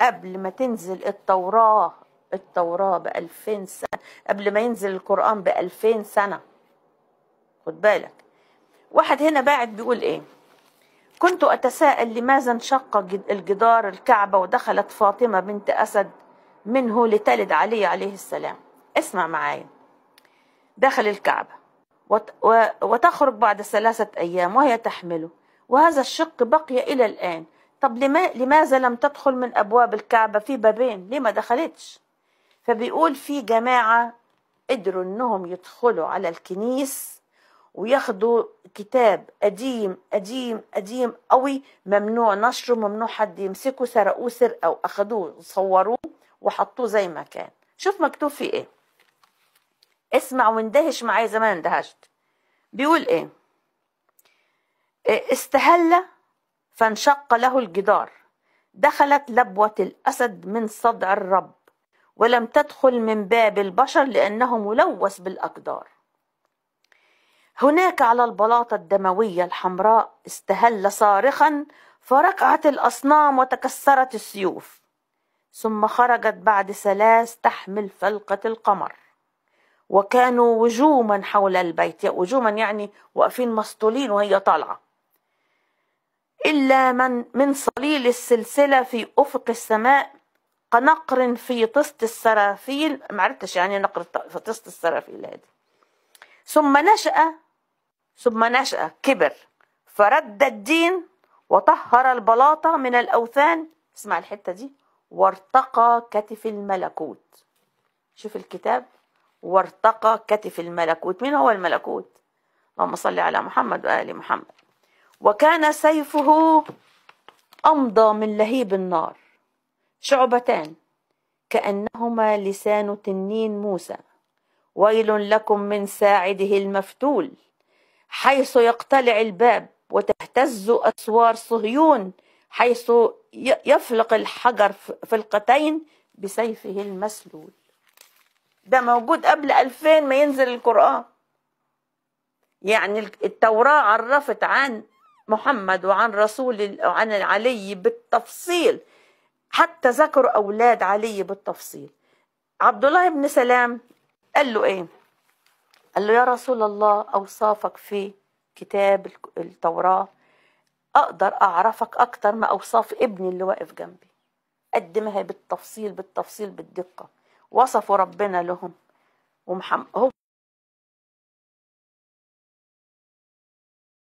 قبل ما تنزل التوراة التوراة بألفين سنة قبل ما ينزل القرآن بألفين سنة خد بالك واحد هنا باعت بيقول ايه كنت أتساءل لماذا انشق الجدار الكعبة ودخلت فاطمة بنت أسد منه لتلد علي عليه السلام اسمع معايا دخل الكعبة وتخرج بعد ثلاثة أيام وهي تحمله وهذا الشق بقي إلى الآن طب لما لماذا لم تدخل من أبواب الكعبة في بابين ليه ما دخلتش فبيقول في جماعة قدروا إنهم يدخلوا على الكنيس وياخدوا كتاب قديم قديم قديم قوي ممنوع نشره ممنوع حد يمسكه سرقوه سرقة وأخدوه صوروه وحطوه زي ما كان شوف مكتوب فيه إيه اسمع واندهش معايا زمان اندهشت بيقول إيه, إيه، استهل فانشق له الجدار دخلت لبوة الأسد من صدع الرب ولم تدخل من باب البشر لأنه ملوث بالأقدار هناك على البلاطة الدموية الحمراء استهل صارخا فركعت الأصنام وتكسرت السيوف ثم خرجت بعد ثلاث تحمل فلقة القمر وكانوا وجوما حول البيت وجوما يعني واقفين مسطولين وهي طالعه إلا من من صليل السلسلة في أفق السماء كنقر في طست السرافيل ما عرفتش يعني إيه نقر في طست السرافيل هذه ثم نشأ ثم نشأ كبر فرد الدين وطهر البلاطة من الأوثان اسمع الحتة دي وارتقى كتف الملكوت شوف الكتاب وارتقى كتف الملكوت مين هو الملكوت اللهم صل على محمد وآل محمد وكان سيفه أمضى من لهيب النار شعبتان كأنهما لسان تنين موسى ويل لكم من ساعده المفتول حيث يقتلع الباب وتهتز أسوار صهيون حيث يفلق الحجر فلقتين بسيفه المسلول ده موجود قبل 2000 ما ينزل القرآن يعني التوراة عرفت عن محمد وعن رسول وعن علي بالتفصيل حتى ذكروا أولاد علي بالتفصيل عبد الله بن سلام قال له إيه قال له يا رسول الله أوصافك في كتاب التوراة أقدر أعرفك أكتر ما أوصاف ابني اللي واقف جنبي قدمها بالتفصيل بالتفصيل بالدقة وصفوا ربنا لهم ومحمد